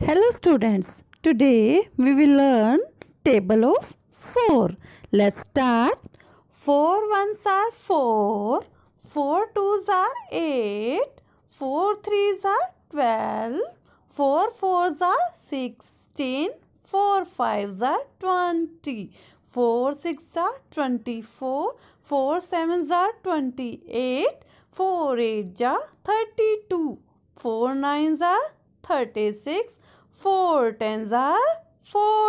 Hello students, today we will learn table of 4. Let's start. 4 ones are 4, 4 twos are 8, 4 threes are 12, 4 fours are 16, 4 fives are 20, 4 sixes are 24, 4 sevens are 28, 4 eights are 32, 4 nines are 36 4 tens are 4